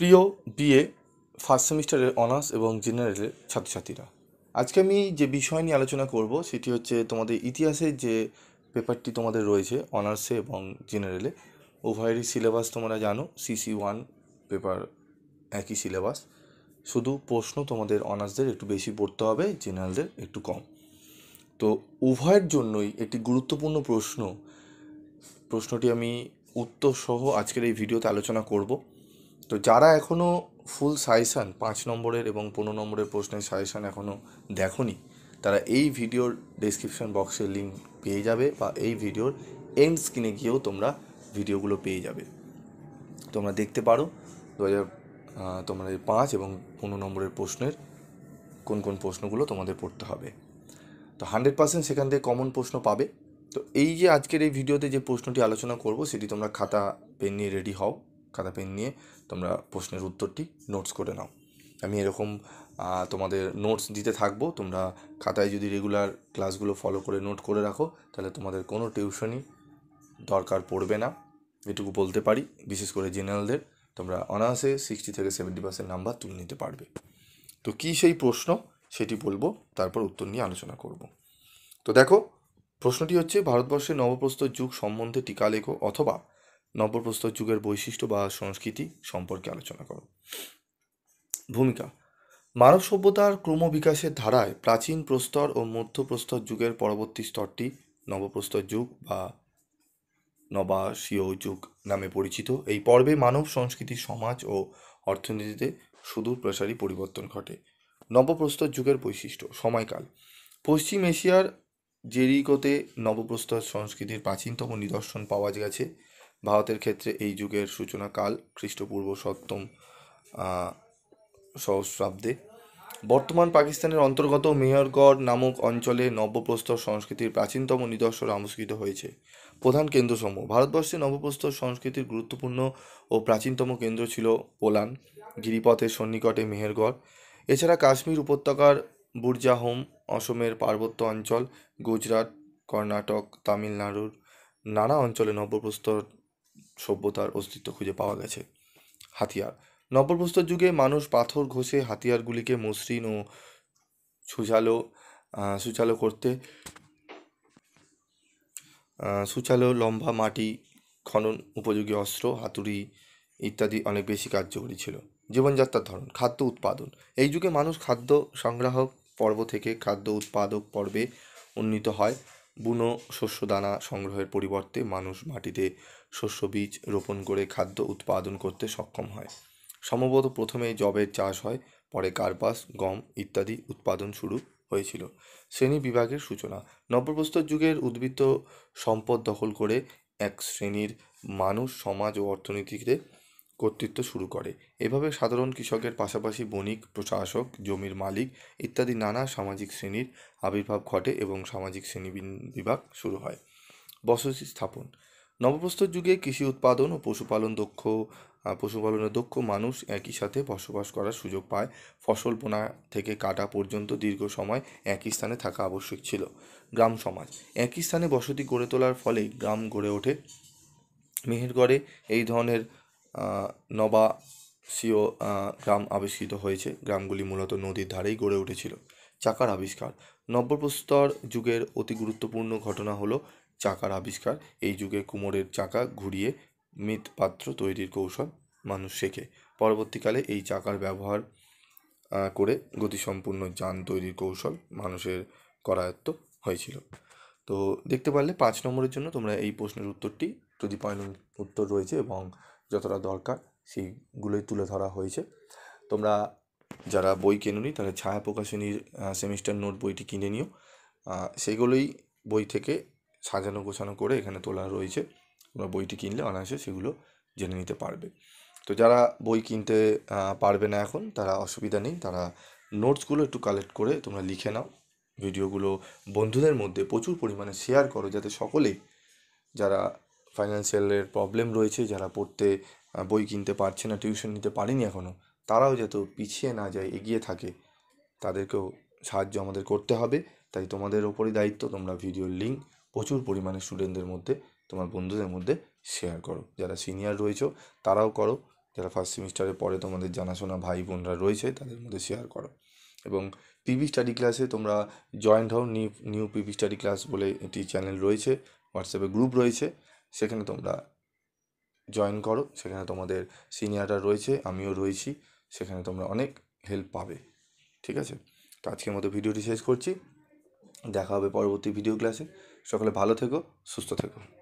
প্রিয় BA first সেমিস্টারের honours এবং জেনারেলের ছাত্রছাত্রীরা আজকে আমি যে বিষয় নিয়ে আলোচনা করব সেটি হচ্ছে তোমাদের ইতিহাসের যে পেপারটি তোমাদের রয়েছে অনার্সে এবং জেনারেলে উভয়েরই সিলেবাস তোমরা জানো সিসি ওয়ান পেপার একই সিলেবাস শুধু প্রশ্ন তোমাদের অনার্সদের একটু বেশি পড়তে হবে জেনারেলদের একটু কম তো উভয়ের জন্যই একটি গুরুত্বপূর্ণ প্রশ্ন প্রশ্নটি আমি উত্তর সহ আজকের এই ভিডিওতে আলোচনা করবো তো যারা এখনও ফুল সাজেশান পাঁচ নম্বরের এবং পনেরো নম্বরের প্রশ্নের সাজেশান এখনও দেখনি তারা এই ভিডিওর ডেসক্রিপশন বক্সে লিঙ্ক পেয়ে যাবে বা এই ভিডিওর এন্ড স্ক্রিনে গিয়েও তোমরা ভিডিওগুলো পেয়ে যাবে তোমরা দেখতে পারো দু হাজার তোমরা পাঁচ এবং পনেরো নম্বরের প্রশ্নের কোন কোন প্রশ্নগুলো তোমাদের পড়তে হবে তো হান্ড্রেড পার্সেন্ট সেখান থেকে কমন প্রশ্ন পাবে তো এই যে আজকের এই ভিডিওতে যে প্রশ্নটি আলোচনা করব সেটি তোমরা খাতা পেন নিয়ে রেডি হও খাতা পেন নিয়ে তোমরা প্রশ্নের উত্তরটি নোটস করে নাও আমি এরকম তোমাদের নোটস দিতে থাকবো তোমরা খাতায় যদি রেগুলার ক্লাসগুলো ফলো করে নোট করে রাখো তাহলে তোমাদের কোনো টিউশনই দরকার পড়বে না এটুকু বলতে পারি বিশেষ করে জেনারেলদের তোমরা অনায়াসে সিক্সটি থেকে সেভেন্টি পার্সেন্ট নাম্বার তুলে নিতে পারবে তো কী সেই প্রশ্ন সেটি বলবো তারপর উত্তর নিয়ে আলোচনা করব তো দেখো প্রশ্নটি হচ্ছে ভারতবর্ষের নবপ্রস্তর যুগ সম্বন্ধে টিকা লেখো অথবা নব্যপ্রস্তর যুগের বৈশিষ্ট্য বা সংস্কৃতি সম্পর্কে আলোচনা করো ভূমিকা মানব সভ্যতার ক্রমবিকাশের ধারায় প্রাচীন প্রস্তর ও মধ্যপ্রস্তর যুগের পরবর্তী স্তরটি নবপ্রস্তর যুগ বা নবাসীয় যুগ নামে পরিচিত এই পর্বে মানব সংস্কৃতি সমাজ ও অর্থনীতিতে সুদূর প্রসারী পরিবর্তন ঘটে নবপ্রস্তর যুগের বৈশিষ্ট্য সময়কাল পশ্চিম এশিয়ার জেরিকোতে নবপ্রস্তর সংস্কৃতির প্রাচীনতম নিদর্শন পাওয়া গেছে ভারতের ক্ষেত্রে এই যুগের সূচনাকাল খ্রিস্টপূর্ব সপ্তম সহস্রাব্দে বর্তমান পাকিস্তানের অন্তর্গত মেয়রগড় নামক অঞ্চলে নব্যপ্রস্তর সংস্কৃতির প্রাচীনতম নিদর্শন আবিষ্কৃত হয়েছে প্রধান কেন্দ্রসমূহ ভারতবর্ষে নবপ্রস্তর সংস্কৃতির গুরুত্বপূর্ণ ও প্রাচীনতম কেন্দ্র ছিল পোলান গিরিপথের সন্নিকটে মেহেরগড় এছাড়া কাশ্মীর উপত্যকার বুরজাহোম অসমের পার্বত্য অঞ্চল গুজরাট কর্ণাটক তামিলনাড়ুর নানা অঞ্চলে নব্যপ্রস্তর সভ্যতার অস্তিত্ব খুঁজে পাওয়া গেছে হাতিয়ার নব্যপ্রস্তর যুগে মানুষ পাথর ঘষে হাতিয়ারগুলিকে মসৃণ ও সুচালো সুচালো করতে সুচালো লম্বা মাটি খনন উপযোগী অস্ত্র হাতুড়ি ইত্যাদি অনেক বেশি কার্যকরী ছিল জীবনযাত্রার ধরন খাদ্য উৎপাদন এই যুগে মানুষ খাদ্য সংগ্রাহক পর্ব থেকে খাদ্য উৎপাদক পর্বে উন্নীত হয় বুনো শস্য দানা সংগ্রহের পরিবর্তে মানুষ মাটিতে শস্য বীজ রোপণ করে খাদ্য উৎপাদন করতে সক্ষম হয় সম্ভবত প্রথমে যবের চাষ হয় পরে কার্পাস গম ইত্যাদি উৎপাদন শুরু হয়েছিল শ্রেণী বিভাগের সূচনা নব্যপ্রস্তর যুগের উদ্বৃত্ত সম্পদ দখল করে এক শ্রেণীর মানুষ সমাজ ও অর্থনীতিতে কর্তৃত্ব শুরু করে এভাবে সাধারণ কৃষকের পাশাপাশি বণিক প্রশাসক জমির মালিক ইত্যাদি নানা সামাজিক শ্রেণীর আবির্ভাব ঘটে এবং সামাজিক শ্রেণী বিভাগ শুরু হয় বসতি স্থাপন নবপ্রস্তর যুগে কৃষি উৎপাদন ও পশুপালন দক্ষ পশুপালনের দক্ষ মানুষ একই সাথে বসবাস করার সুযোগ পায় ফসল পোনা থেকে কাটা পর্যন্ত দীর্ঘ সময় একই স্থানে থাকা আবশ্যক ছিল গ্রাম সমাজ একই স্থানে বসতি গড়ে তোলার ফলে গ্রাম গড়ে ওঠে মেহেরগড়ে এই ধরনের নবা সিও গ্রাম আবিষ্কৃত হয়েছে গ্রামগুলি মূলত নদীর ধারেই গড়ে উঠেছিল চাকার আবিষ্কার নব্যপ্রস্তর যুগের অতি গুরুত্বপূর্ণ ঘটনা হলো চাকার আবিষ্কার এই যুগে কুমোরের চাকা ঘুরিয়ে মৃৎপাত্র তৈরির কৌশল মানুষ শেখে পরবর্তীকালে এই চাকার ব্যবহার করে গতিসম্পূর্ণ যান তৈরির কৌশল মানুষের করায়ত্ত হয়েছিল তো দেখতে পারলে পাঁচ নম্বরের জন্য তোমরা এই প্রশ্নের উত্তরটি টু দি পয়েন্ট উত্তর রয়েছে এবং যতটা দরকার সেইগুলোই তুলে ধরা হয়েছে তোমরা যারা বই কেনুনি তাহলে ছায়া প্রকাশনীর সেমিস্টার নোট বইটি কিনে নিও সেগুলোই বই থেকে সাজানো গোছানো করে এখানে তোলা রয়েছে তোমরা বইটি কিনলে অনায়াসে সেগুলো জেনে নিতে পারবে তো যারা বই কিনতে পারবে না এখন তারা অসুবিধা নেই তারা নোটসগুলো একটু কালেক্ট করে তোমরা লিখে নাও ভিডিওগুলো বন্ধুদের মধ্যে প্রচুর পরিমাণে শেয়ার করো যাতে সকলেই যারা ফাইন্যান্সিয়ালের প্রবলেম রয়েছে যারা পড়তে বই কিনতে পারছে না টিউশন নিতে পারেনি এখনও তারাও যাতে পিছিয়ে না যায় এগিয়ে থাকে তাদেরকেও সাহায্য আমাদের করতে হবে তাই তোমাদের ওপরই দায়িত্ব তোমরা ভিডিওর লিঙ্ক প্রচুর পরিমাণে স্টুডেন্টদের মধ্যে তোমার বন্ধুদের মধ্যে শেয়ার করো যারা সিনিয়র রয়েছে তারাও করো যারা ফার্স্ট সেমিস্টারের পরে তোমাদের জানাশোনা ভাই বোনরা রয়েছে তাদের মধ্যে শেয়ার করো এবং পিভি স্টাডি ক্লাসে তোমরা জয়েন্ট হও new new PV study class বলে একটি চ্যানেল রয়েছে হোয়াটসঅ্যাপে গ্রুপ রয়েছে সেখানে তোমরা জয়েন করো সেখানে তোমাদের সিনিয়ররা রয়েছে আমিও রয়েছি সেখানে তোমরা অনেক হেল্প পাবে ঠিক আছে তো আজকের মতো ভিডিওটি শেষ করছি দেখা হবে পরবর্তী ভিডিও ক্লাসে সকলে ভালো থেকো সুস্থ থেকো